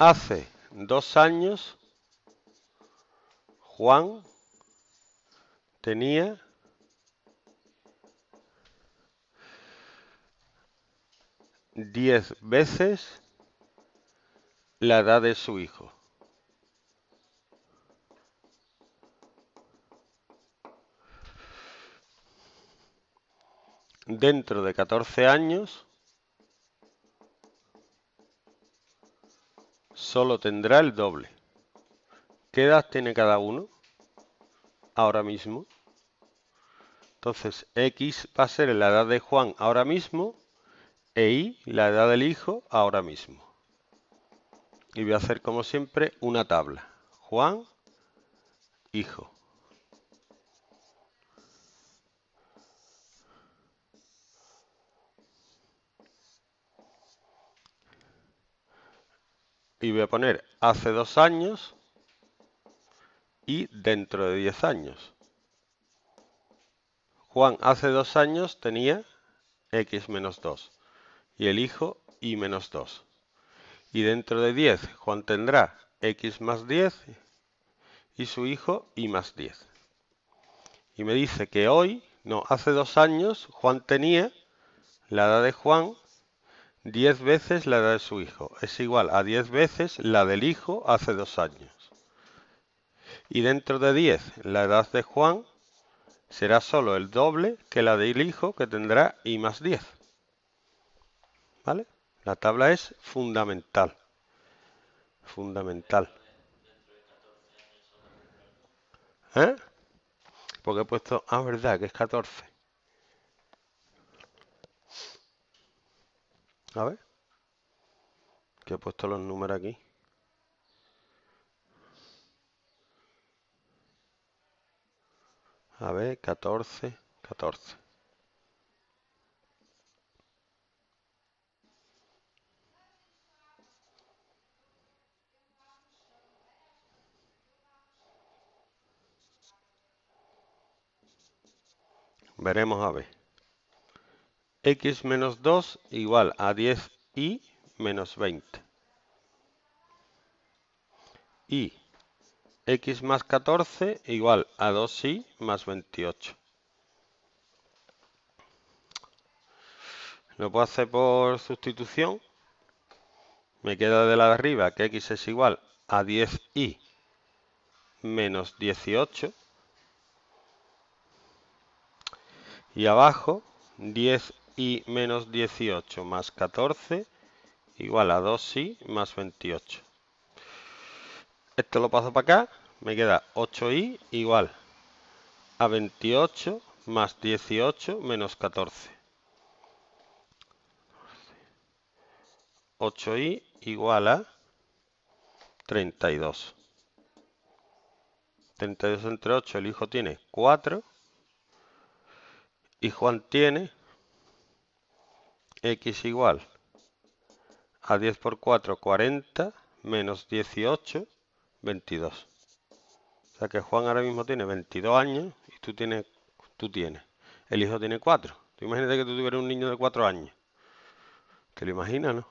Hace dos años Juan tenía diez veces la edad de su hijo. Dentro de catorce años, solo tendrá el doble. ¿Qué edad tiene cada uno? Ahora mismo. Entonces, X va a ser la edad de Juan ahora mismo e Y la edad del hijo ahora mismo. Y voy a hacer como siempre una tabla. Juan, hijo. y voy a poner hace dos años y dentro de 10 años. Juan hace dos años tenía x menos 2 y el hijo y menos 2. Y dentro de 10 Juan tendrá x más 10 y su hijo y más 10. Y me dice que hoy, no, hace dos años Juan tenía, la edad de Juan 10 veces la edad de su hijo es igual a 10 veces la del hijo hace dos años. Y dentro de 10, la edad de Juan será solo el doble que la del hijo que tendrá y más 10. ¿Vale? La tabla es fundamental. Fundamental. ¿Eh? Porque he puesto... Ah, verdad, que es 14. A ver. Que he puesto los números aquí. A ver, 14, 14. Veremos a ver x menos 2 igual a 10y menos 20. Y x más 14 igual a 2y más 28. Lo puedo hacer por sustitución. Me queda de la de arriba que x es igual a 10y menos 18. Y abajo 10 y menos 18 más 14 igual a 2i más 28. Esto lo paso para acá, me queda 8i igual a 28 más 18 menos 14. 8i igual a 32. 32 entre 8, el hijo tiene 4 y Juan tiene x igual a 10 por 4, 40, menos 18, 22. O sea que Juan ahora mismo tiene 22 años y tú tienes, tú tienes. El hijo tiene 4. Tú imagínate que tú tuvieras un niño de 4 años. ¿Te lo imaginas, no?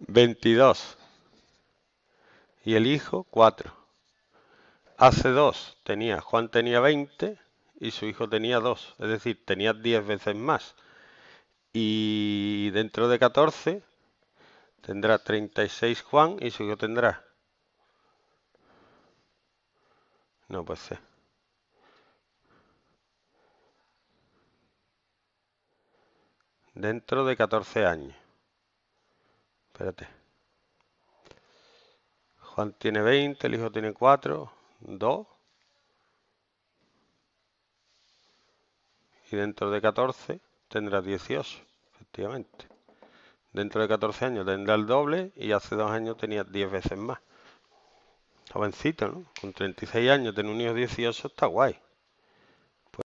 22. Y el hijo, 4. Hace dos tenía, Juan tenía 20 y su hijo tenía dos, es decir, tenía 10 veces más. Y dentro de 14 tendrá 36 Juan y su hijo tendrá. No puede ser. Dentro de 14 años. Espérate. Juan tiene 20, el hijo tiene 4. 2 y dentro de 14 tendrá 18, efectivamente. Dentro de 14 años tendrá el doble y hace dos años tenía 10 veces más. Jovencito, ¿no? Con 36 años tener un hijo 18 está guay.